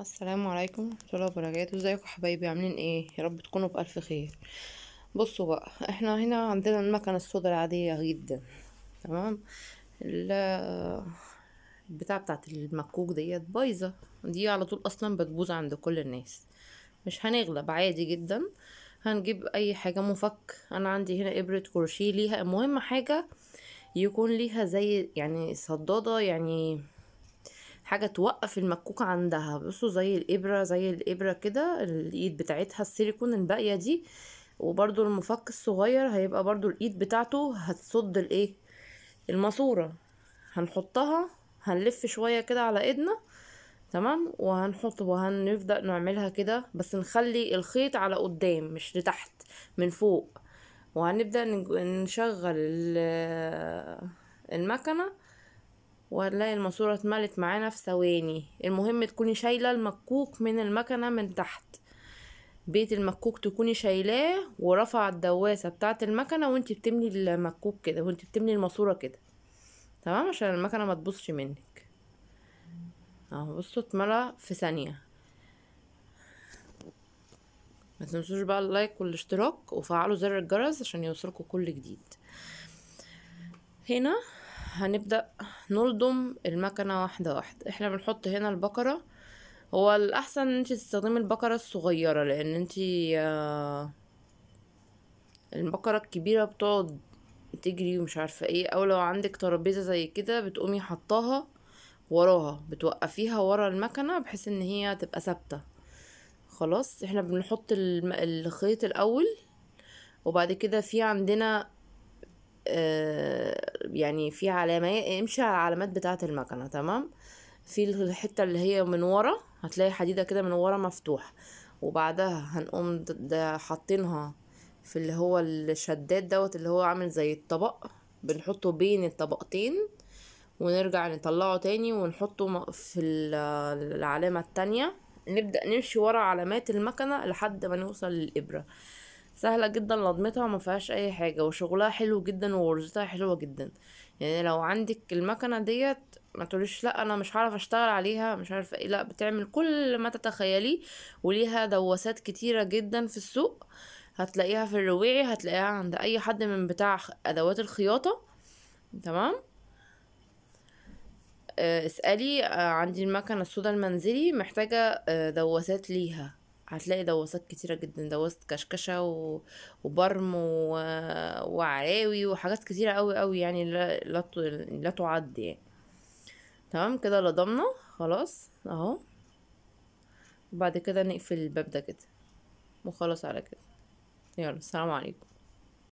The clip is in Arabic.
السلام عليكم ورحمه الله وبركاته ازيكم حبايبي عاملين ايه يا رب تكونوا بالف خير بصوا بقى احنا هنا عندنا المكنه السوداء العاديه جدا تمام البتاع بتاعت المكوك ديت بايظه دي على طول اصلا بتبوظ عند كل الناس مش هنغلب عادي جدا هنجيب اي حاجه مفك انا عندي هنا ابره كروشيه ليها المهم حاجه يكون ليها زي يعني صداده يعني حاجة توقف المكوكة عندها بصوا زي الإبرة زي الإبرة كده الإيد بتاعتها السيليكون الباقية دي وبرضو المفك الصغير هيبقى برضو الإيد بتاعته هتصد الإيه الماسورة هنحطها هنلف شوية كده على إيدنا تمام وهنحط وهنبدأ نعملها كده بس نخلي الخيط على قدام مش لتحت من فوق وهنبدأ نشغل المكنة وهنلاقي الماسورة اتملت معانا في ثواني المهم تكوني شايلة المكوك من المكنة من تحت بيت المكوك تكوني شايلاه ورفع الدواسة بتاعة المكنة وانت بتملي المكوك كده وانت بتملي الماسورة كده تمام عشان المكنة ما تبصش منك اهو بصوا اتملى في ثانية ما تنسوش بقى اللايك والاشتراك وفعلوا زر الجرس عشان يوصلكوا كل جديد هنا هنبدأ نلضم المكنة واحدة واحدة احنا بنحط هنا البقرة هو الأحسن ان انت تستخدمي البقرة الصغيرة لان انت آه، البقرة الكبيرة بتقعد تجري ومش عارفة ايه او لو عندك ترابيزة زي كده بتقومي حطاها وراها بتوقفيها ورا المكنة بحيث ان هي تبقى ثابتة خلاص احنا بنحط الخيط الاول وبعد كده في عندنا آه، يعني في علامات امشي على العلامات بتاعة المكنة تمام في الحتة اللي هي من ورا هتلاقي حديدة كده من ورا مفتوحة وبعدها هنقوم ده حاطينها في اللي هو الشداد دوت اللي هو عامل زي الطبق بنحطه بين الطبقتين ونرجع نطلعه تاني ونحطه في العلامة التانية نبدأ نمشي ورا علامات المكنة لحد ما نوصل للإبرة سهلة جدا لضمتها وما فيهاش اي حاجة وشغلها حلو جدا وغرزتها حلوة جدا يعني لو عندك المكنة ديت ما تقوليش لا انا مش هعرف اشتغل عليها مش عارفه ايه لا بتعمل كل ما تتخيليه وليها دواسات كتيره جدا في السوق هتلاقيها في الرواعي هتلاقيها عند اي حد من بتاع ادوات الخياطه تمام آه، اسالي آه، عندي المكنه السودا المنزلي محتاجه آه، دواسات ليها هتلاقي دواسات كتيرة جدا دواسة كشكشة و... وبرم و... وعراوي وحاجات كتيرة قوي قوي يعني لا, لا, ت... لا تعد يعني تمام كده لضمنا خلاص اهو بعد كده نقفل الباب ده كده وخلاص على كده يلا السلام عليكم